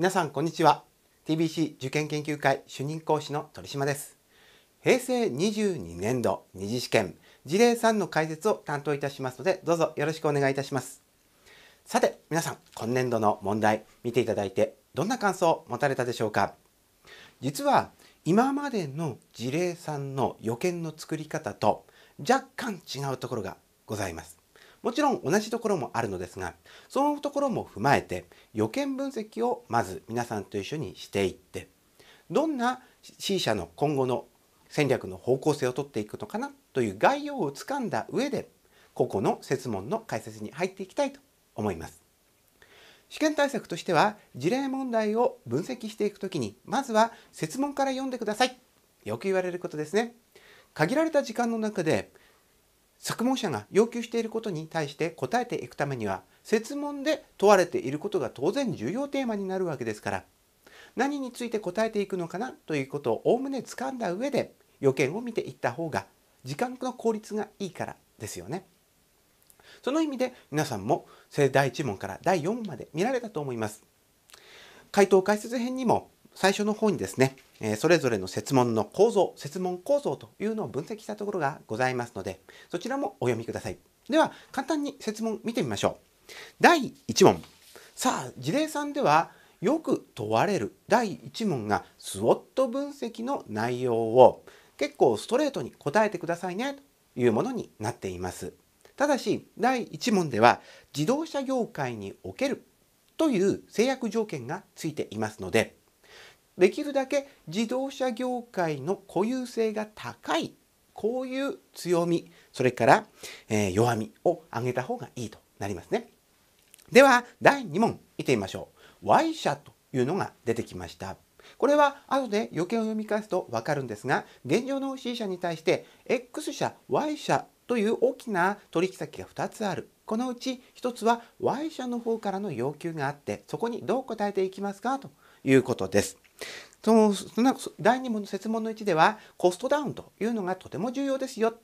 皆さんこんにちは TBC 受験研究会主任講師の鳥島です平成22年度二次試験事例3の解説を担当いたしますのでどうぞよろしくお願いいたしますさて皆さん今年度の問題見ていただいてどんな感想を持たれたでしょうか実は今までの事例3の予見の作り方と若干違うところがございますもちろん同じところもあるのですがそのところも踏まえて予見分析をまず皆さんと一緒にしていってどんな C 社の今後の戦略の方向性をとっていくのかなという概要をつかんだ上で個々の設問の解説に入っていきたいと思います。試験対策としては事例問題を分析していくときにまずは設問から読んでくださいよく言われることですね限られた時間の中で作問者が要求していることに対して答えていくためには設問で問われていることが当然重要テーマになるわけですから何について答えていくのかなということをおおむねつかんだ上で予見を見ていった方が時間の効率がいいからですよね。その意味で皆さんも第1問から第4問まで見られたと思います。回答解説編にも最初の方にですね、えそれぞれの設問の構造、設問構造というのを分析したところがございますので、そちらもお読みください。では、簡単に設問見てみましょう。第1問。さあ、事例さんでは、よく問われる第1問がスウォット分析の内容を結構ストレートに答えてくださいねというものになっています。ただし、第1問では自動車業界におけるという制約条件がついていますので、できるだけ自動車業界の固有性が高いこういう強みそれから、えー、弱みを上げた方がいいとなりますねでは第2問見てみましょう Y 社というのが出てきましたこれは後で余計を読み返すとわかるんですが現状の C 社に対して X 社 Y 社という大きな取引先が2つあるこのうち1つは Y 社の方からの要求があってそこにどう答えていきますかということですその第2問の説問の1ではコストダウンというのがとても重要ですよ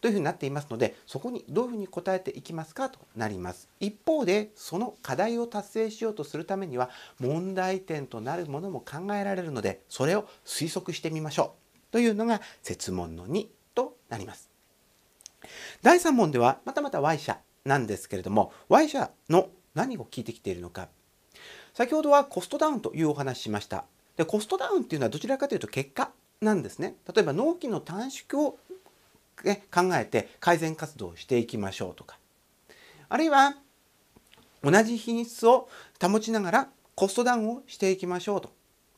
というふうになっていますのでそこにどういうふうに答えていきますかとなります一方でその課題を達成しようとするためには問題点となるものも考えられるのでそれを推測してみましょうというのが説問の2となります第3問ではまたまた Y 社なんですけれども Y 社の何を聞いてきているのか先ほどはコストダウンというお話しましたでコストダウンっていうのはどちらかというと結果なんですね。例えば納期の短縮を、ね、考えて改善活動をしていきましょうとかあるいは同じ品質を保ちながらコストダウンをしていきましょうと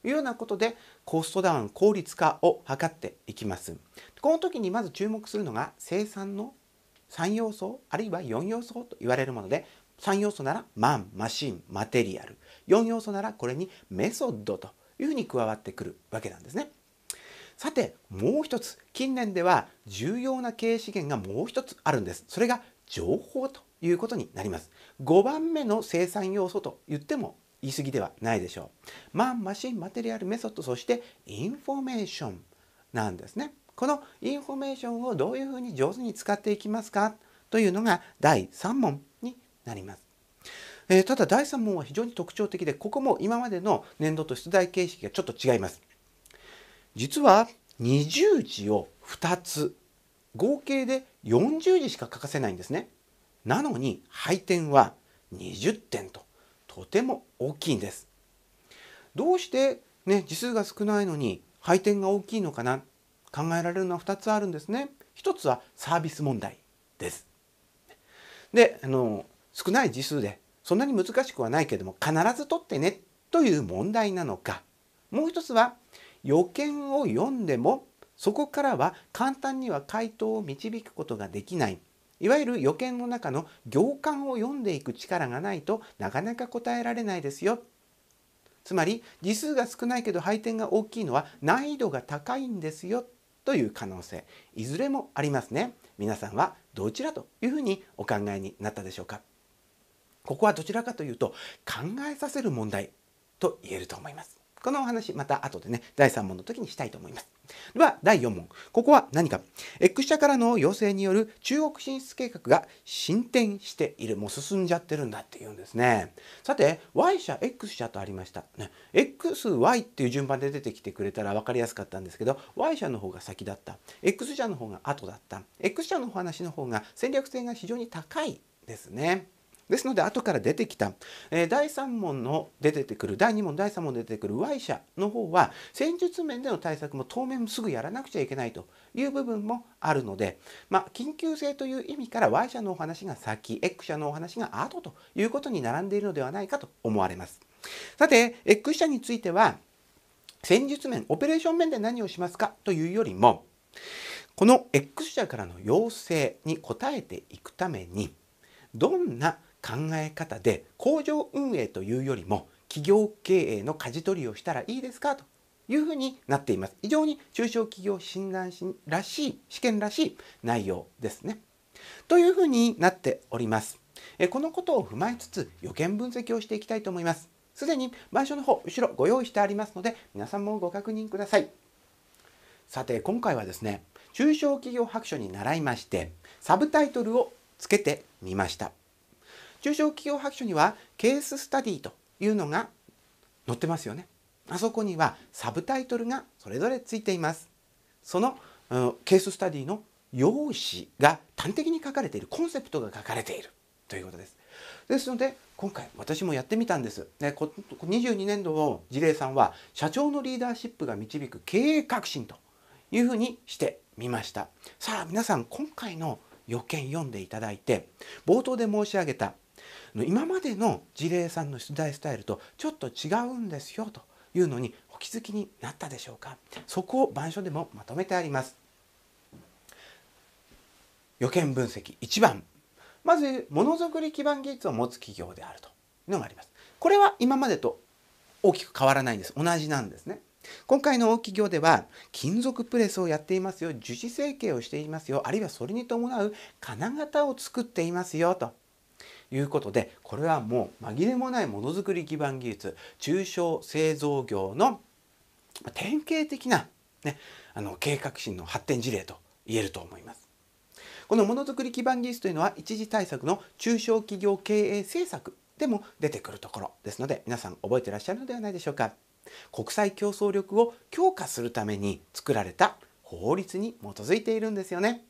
いうようなことでコストダウン効率化を図っていきます。この時にまず注目するのが生産の3要素あるいは4要素と言われるもので3要素ならマンマシンマテリアル4要素ならこれにメソッドというふうに加わってくるわけなんですね。さてもう一つ近年では重要な経営資源がもう一つあるんです。それが情報ということになります。5番目の生産要素と言っても言い過ぎではないでしょう。マン、マシン、マテリアル、メソッド、そしてインフォメーションなんですね。このインフォメーションをどういうふうに上手に使っていきますかというのが第3問になります。えー、ただ第3問は非常に特徴的でここも今までの年度と出題形式がちょっと違います。実は20字を2つ合計で40字しか書かせないんですね。なのに配点は20点ととても大きいんです。どうしてね字数が少ないのに配点が大きいのかな考えられるのは2つあるんですね。1つはサービス問題です。であの少ない字数でそんなに難しくはないけども必ず取ってねという問題なのかもう一つは予見を読んでもそこからは簡単には回答を導くことができないいわゆる予見の中の行間を読んでいく力がないとなかなか答えられないですよつまり字数が少ないけど配点が大きいのは難易度が高いんですよという可能性いずれもありますね皆さんはどちらというふうにお考えになったでしょうかここはどちらかというと考えさせる問題と言えると思います。このお話また後でね、第3問の時にしたいと思います。では、第4問。ここは何か ?X 社からの要請による中国進出計画が進展している。もう進んじゃってるんだっていうんですね。さて、Y 社、X 社とありました。ね、X、Y っていう順番で出てきてくれたら分かりやすかったんですけど、Y 社の方が先だった。X 社の方が後だった。X 社の話の方が戦略性が非常に高いですね。ですので後から出てきた、えー、第3問の出てくる第2問第3問出てくる Y 社の方は戦術面での対策も当面すぐやらなくちゃいけないという部分もあるので、まあ、緊急性という意味から Y 社のお話が先 X 社のお話が後ということに並んでいるのではないかと思われます。さて X 社については戦術面オペレーション面で何をしますかというよりもこの X 社からの要請に応えていくためにどんな考え方で工場運営というよりも企業経営の舵取りをしたらいいですかというふうになっています。非常に中小企業診断士らしい、試験らしい内容ですね。というふうになっております。このことを踏まえつつ予見分析をしていきたいと思います。すでに板書の方、後ろご用意してありますので、皆さんもご確認ください。さて、今回はですね、中小企業白書に習いまして、サブタイトルをつけてみました。中小企業白書にはケーススタディというのが載ってますよね。あそこにはサブタイトルがそれぞれついています。そのケーススタディの用紙が端的に書かれているコンセプトが書かれているということです。ですので今回私もやってみたんです。ね、22年度の事例さんは社長のリーダーシップが導く経営革新というふうにしてみました。さあ皆さん今回の予見読んでいただいて冒頭で申し上げた今までの事例さんの出題スタイルとちょっと違うんですよというのにお気づきになったでしょうかそこを板書でもまとめてあります予見分析1番まずものづくり基盤技術を持つ企業であるというのがありますこれは今までと大きく変わらないんです同じなんですね今回の大企業では金属プレスをやっていますよ樹脂成形をしていますよあるいはそれに伴う金型を作っていますよということでこれはもう紛れもないものづくり基盤技術中小製造業の典型的な、ね、あの計画心の発展事例と言えると思います。このものづくり基盤技術というのは一時対策の中小企業経営政策でも出てくるところですので皆さん覚えてらっしゃるのではないでしょうか。国際競争力を強化するために作られた法律に基づいているんですよね。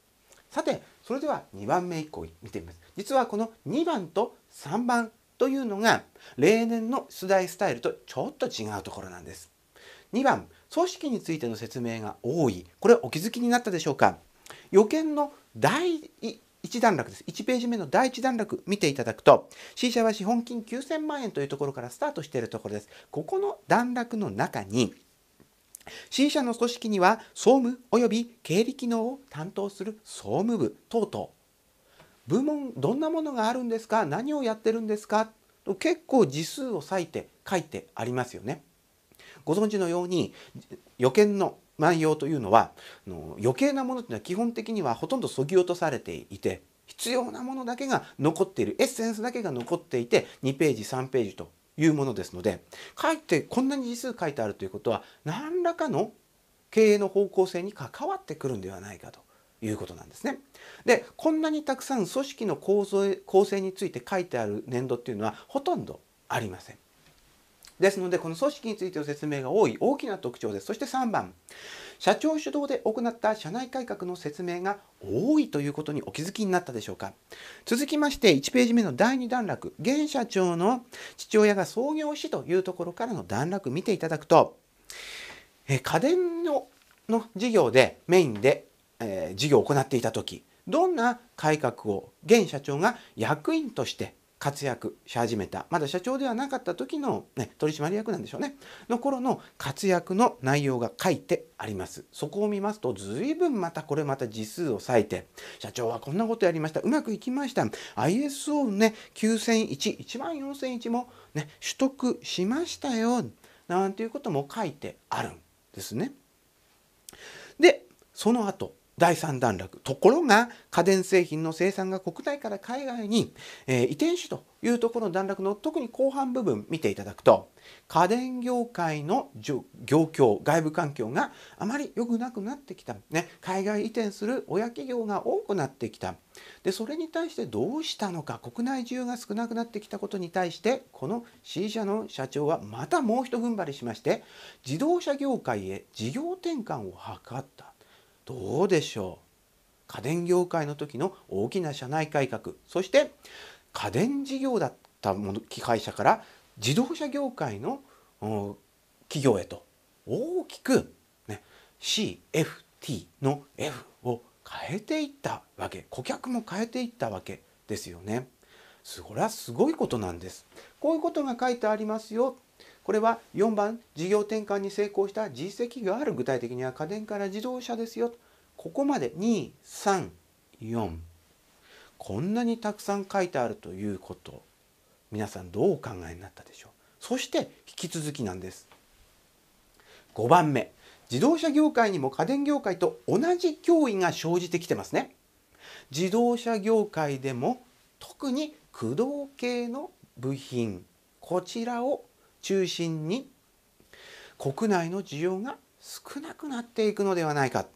さてそれでは2番目以降見てみます実はこの2番と3番というのが例年の出題スタイルとちょっと違うところなんです2番組織についての説明が多いこれお気づきになったでしょうか予見の第1段落です1ページ目の第1段落見ていただくと C 社は資本金9000万円というところからスタートしているところですここの段落の中に C 社の組織には総務及び経理機能を担当する総務部等々部門どんなものがあるんですか何をやってるんですかと結構字数を割いて書いてありますよね。ご存知のように予見の内容というのは余計なものというのは基本的にはほとんどそぎ落とされていて必要なものだけが残っているエッセンスだけが残っていて2ページ3ページというものですので書いてこんなに字数書いてあるということは何らかの経営の方向性に関わってくるんではないかということなんですね。でこんなにたくさん組織の構造構成について書いてある年度っていうのはほとんどありません。ですので、この組織についての説明が多い大きな特徴です。そして3番、社長主導で行った社内改革の説明が多いということにお気づきになったでしょうか。続きまして、1ページ目の第2段落、現社長の父親が創業しというところからの段落見ていただくと、え家電のの事業でメインで、えー、事業を行っていた時どんな改革を現社長が役員として活躍し始めたまだ社長ではなかった時の、ね、取締役なんでしょうねの頃の活躍の内容が書いてありますそこを見ますと随分またこれまた字数を割いて社長はこんなことやりましたうまくいきました ISO ね9001 1万4001もね取得しましたよなんていうことも書いてあるんですねでその後第3段落ところが家電製品の生産が国内から海外に、えー、移転しというところの段落の特に後半部分見ていただくと家電業界の業況外部環境があまり良くなくなってきた、ね、海外移転する親企業が多くなってきたでそれに対してどうしたのか国内需要が少なくなってきたことに対してこの C 社の社長はまたもうひと踏ん張りしまして自動車業界へ事業転換を図った。どうでしょう家電業界の時の大きな社内改革そして家電事業だったもの機会社から自動車業界の企業へと大きく、ね、CFT の F を変えていったわけ顧客も変えていったわけですよね。それはすごいことなんです。こういうことが書いてありますよこれは4番事業転換に成功した実績がある具体的には家電から自動車ですよここまで234こんなにたくさん書いてあるということ皆さんどうお考えになったでしょうそして引き続きなんです5番目自動車業界にも家電業界と同じ脅威が生じてきてますね自動車業界でも特に駆動系の部品こちらを中心に国内の需要が少なくなっていくのではないか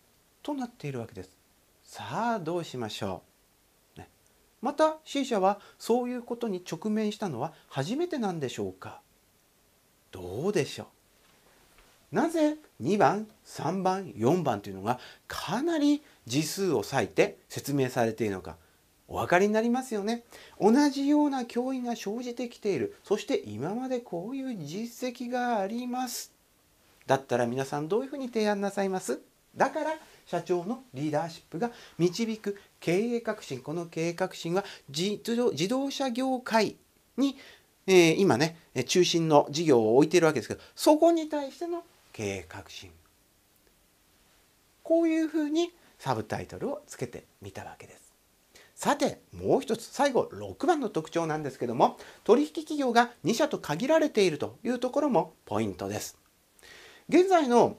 となっているわけです。さあどうしましょう、ね、また C 社はそういうことに直面したのは初めてなんでしょうかどうでしょうなぜ2番3番4番というのがかなり字数を割いて説明されているのかお分かりになりますよね。同じような脅威が生じてきている。そして今までこういう実績があります。だったら皆さんどういうふうに提案なさいますだから社長のリーダーシップが導く経営革新。この経営革新は自動車業界に、えー、今ね、中心の事業を置いているわけですけど、そこに対しての経営革新。こういうふうにサブタイトルをつけてみたわけです。さてもう一つ最後6番の特徴なんですけども取引企業が2社と限られているというところもポイントです。現在の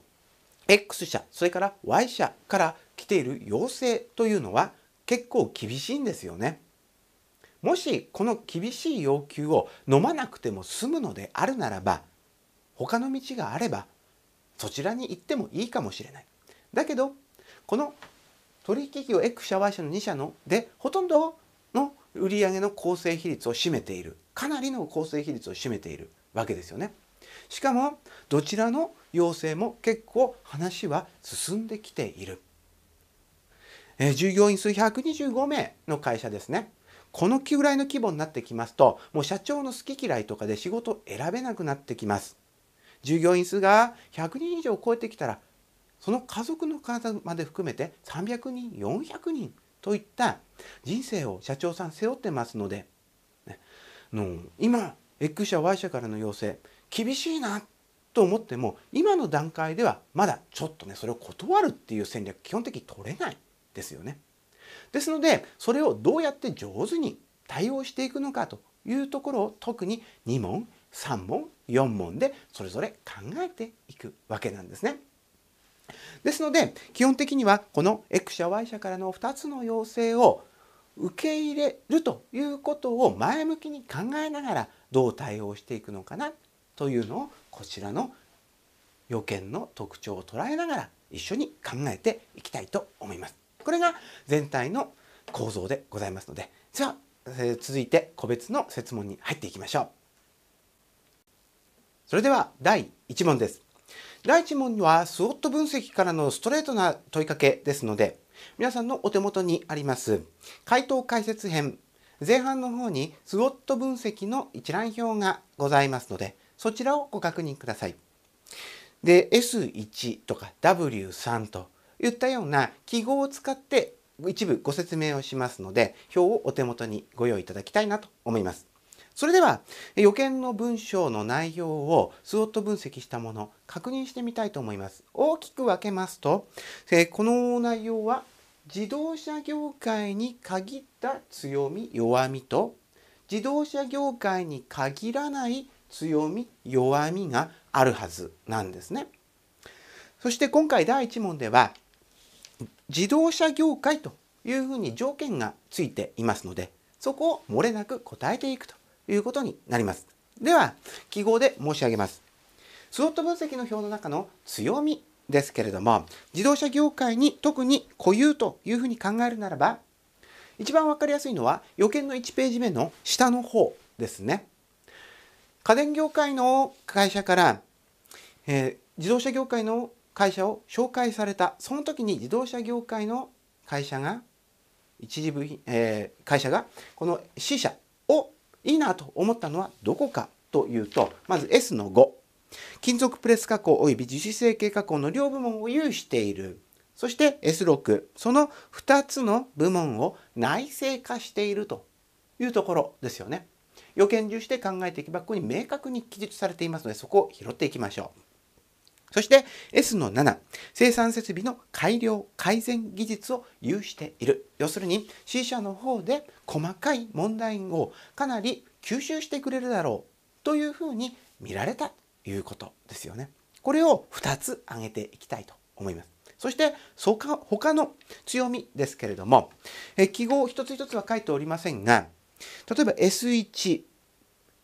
X 社それから Y 社から来ている要請というのは結構厳しいんですよね。もしこの厳しい要求を飲まなくても済むのであるならば他の道があればそちらに行ってもいいかもしれない。だけどこの取引業 X 社 Y 社の2社のでほとんどの売上の構成比率を占めているかなりの構成比率を占めているわけですよね。しかもどちらの要請も結構話は進んできている。えー、従業員数125名の会社ですね。このぐらいの規模になってきますと、もう社長の好き嫌いとかで仕事を選べなくなってきます。従業員数が100人以上超えてきたら、その家族の方まで含めて300人400人といった人生を社長さん背負ってますので、ね、の今 X 社 Y 社からの要請厳しいなと思っても今の段階ではまだちょっとねそれを断るっていう戦略基本的に取れないですよね。ですのでそれをどうやって上手に対応していくのかというところを特に2問3問4問でそれぞれ考えていくわけなんですね。ですので基本的にはこの X 社 Y 社からの2つの要請を受け入れるということを前向きに考えながらどう対応していくのかなというのをこちらの要件の特徴を捉えながら一緒に考えていきたいと思います。これが全体の構造でございますのでゃあ、えー、続いて個別の設問に入っていきましょう。それでは第1問です。第1問にはスウォット分析からのストレートな問いかけですので、皆さんのお手元にあります回答解説編前半の方にスウォット分析の一覧表がございますので、そちらをご確認ください。で、S1 とか W3 といったような記号を使って一部ご説明をしますので、表をお手元にご用意いただきたいなと思います。それでは予見の文章の内容をスロット分析したもの確認してみたいと思います。大きく分けますと、えこの内容は自動車業界に限った強み弱みと自動車業界に限らない強み弱みがあるはずなんですね。そして今回第1問では自動車業界というふうに条件がついていますのでそこを漏れなく答えていくということになります。では、記号で申し上げます。スロット分析の表の中の強みですけれども、自動車業界に特に固有というふうに考えるならば、一番わかりやすいのは予見の1ページ目の下の方ですね。家電業界の会社から、えー、自動車業界の会社を紹介された、その時に自動車業界の会社が、一時部品、えー、会社が、この C 社いいなと思ったのはどこかというと、まず S の5。金属プレス加工及び樹脂成形加工の両部門を有している。そして S6。その2つの部門を内製化しているというところですよね。予見重視で考えていくばックに明確に記述されていますのでそこを拾っていきましょう。そして S の7、生産設備の改良、改善技術を有している。要するに C 社の方で細かい問題をかなり吸収してくれるだろうというふうに見られたということですよね。これを2つ挙げていきたいと思います。そして、他の強みですけれども、え記号一つ一つは書いておりませんが、例えば S1、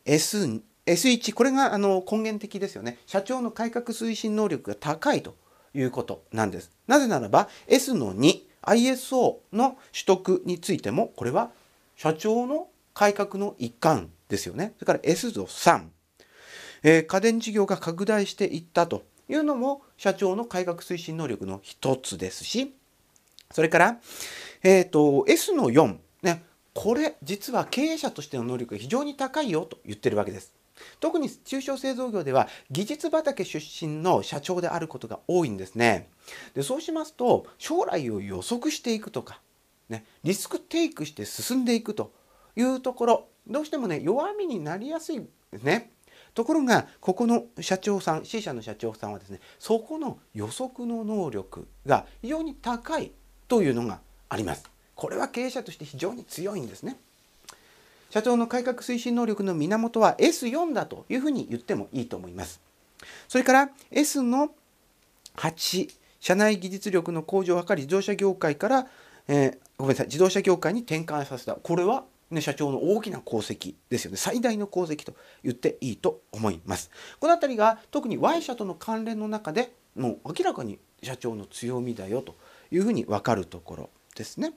S2、S1 これがあの根源的ですよね社長の改革推進能力が高いということなんですなぜならば S の 2ISO の取得についてもこれは社長の改革の一環ですよねそれから S ぞ3、えー、家電事業が拡大していったというのも社長の改革推進能力の一つですしそれから、えーと、と S の4、ね、これ実は経営者としての能力が非常に高いよと言ってるわけです。特に中小製造業では技術畑出身の社長であることが多いんですね。でそうしますと将来を予測していくとか、ね、リスクテイクして進んでいくというところどうしてもね弱みになりやすいですね。ところがここの社長さん C 社の社長さんはですねそこの予測の能力が非常に高いというのがあります。これは経営者として非常に強いんですね。社長の改革推進能力の源は S4 だというふうに言ってもいいと思います。それから S の8、社内技術力の向上を図り自動車業界から、えー、ごめんなさい、自動車業界に転換させた。これはね、社長の大きな功績ですよね。最大の功績と言っていいと思います。このあたりが特に Y 社との関連の中でもう明らかに社長の強みだよというふうに分かるところですね。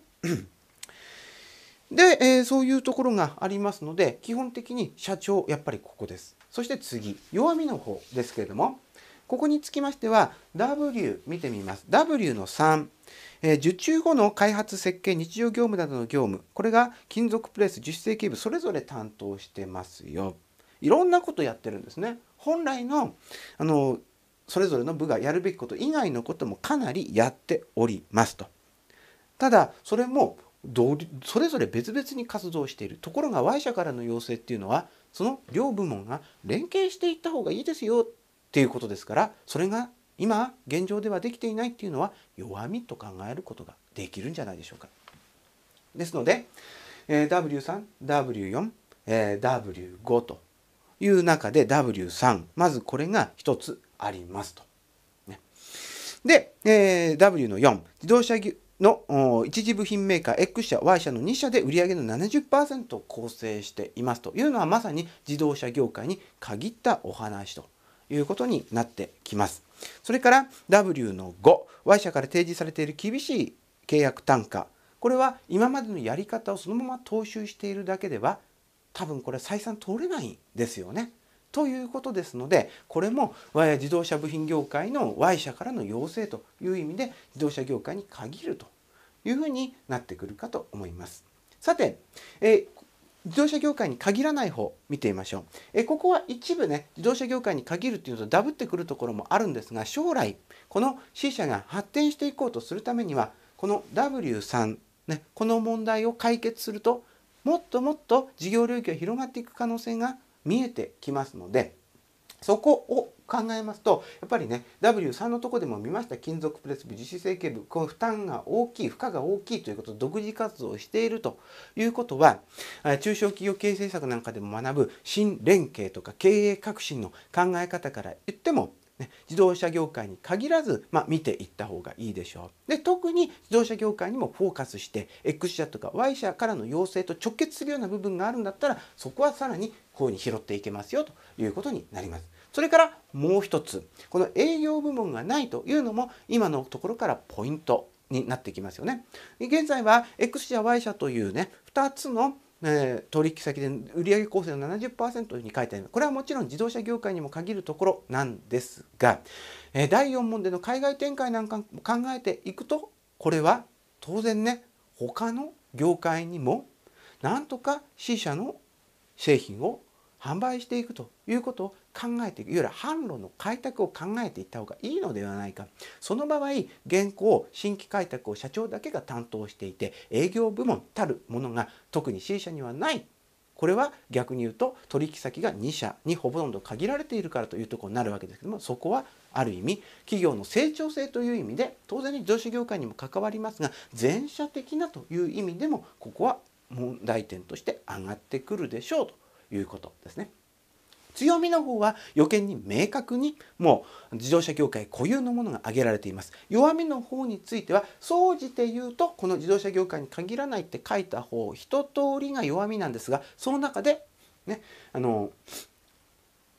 で、えー、そういうところがありますので基本的に社長やっぱりここですそして次弱みの方ですけれどもここにつきましては W 見てみます W の3、え受注後の開発設計日常業務などの業務これが金属プレス樹脂成形部それぞれ担当してますよいろんなことやってるんですね本来のあのそれぞれの部がやるべきこと以外のこともかなりやっておりますとただそれもそれぞれ別々に活動しているところが Y 社からの要請っていうのはその両部門が連携していった方がいいですよっていうことですからそれが今現状ではできていないっていうのは弱みと考えることができるんじゃないでしょうか。ですので、え W3、W4、え W5 という中で W3 まずこれが1つありますと。ね、で、え W の4自動車の一次部品メーカー X 社 Y 社の2社で売上の70%を構成していますというのはまさに自動車業界に限ったお話ということになってきます。それから W の 5Y 社から提示されている厳しい契約単価これは今までのやり方をそのまま踏襲しているだけでは多分これ採算通れないんですよね。ということですのでこれも我自動車部品業界の Y 社からの要請という意味で自動車業界に限るというふうになってくるかと思います。さて、え自動車業界に限らない方見てみましょうえここは一部ね自動車業界に限るっていうのとダブってくるところもあるんですが将来この C 社が発展していこうとするためにはこの W3、ね、この問題を解決するともっともっと事業領域が広がっていく可能性が見えてきますのでそこを考えますとやっぱりね W3 のとこでも見ました金属プレス部樹脂成形部この負担が大きい負荷が大きいということ独自活動をしているということは中小企業経営政策なんかでも学ぶ新連携とか経営革新の考え方から言ってもね、自動車業界に限らず、まあ、見ていった方がいいでしょう。で特に自動車業界にもフォーカスして X 社とか Y 社からの要請と直結するような部分があるんだったらそこはさらにこういうふうに拾っていけますよということになります。それからもう一つこの営業部門がないというのも今のところからポイントになってきますよね。現在は X 社 Y 社というね2つのえ取引先で売上構成の70%に書いてありますこれはもちろん自動車業界にも限るところなんですが、え第4問での海外展開なんかも考えていくとこれは当然ね他の業界にもなんとか C 社の製品を販売していくということを考えていくいわゆる販路の開拓を考えていった方がいいのではないかその場合現行新規開拓を社長だけが担当していて営業部門たるものが特に C 社にはないこれは逆に言うと取引先が2社にほとんど限られているからというところになるわけですけどもそこはある意味企業の成長性という意味で当然に上司業界にも関わりますが全社的なという意味でもここは問題点として上がってくるでしょうということですね。強みの方は予見に明確にもう自動車業界固有のものが挙げられています弱みの方については総じて言うとこの自動車業界に限らないって書いた方一通りが弱みなんですがその中でねあの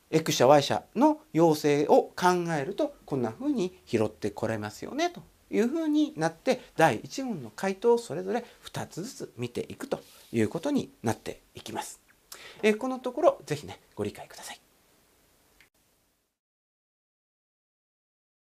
X 社 Y 社の要請を考えるとこんな風に拾ってこれますよねという風になって第1問の回答をそれぞれ2つずつ見ていくということになっていきます。えこのところぜひねご理解ください。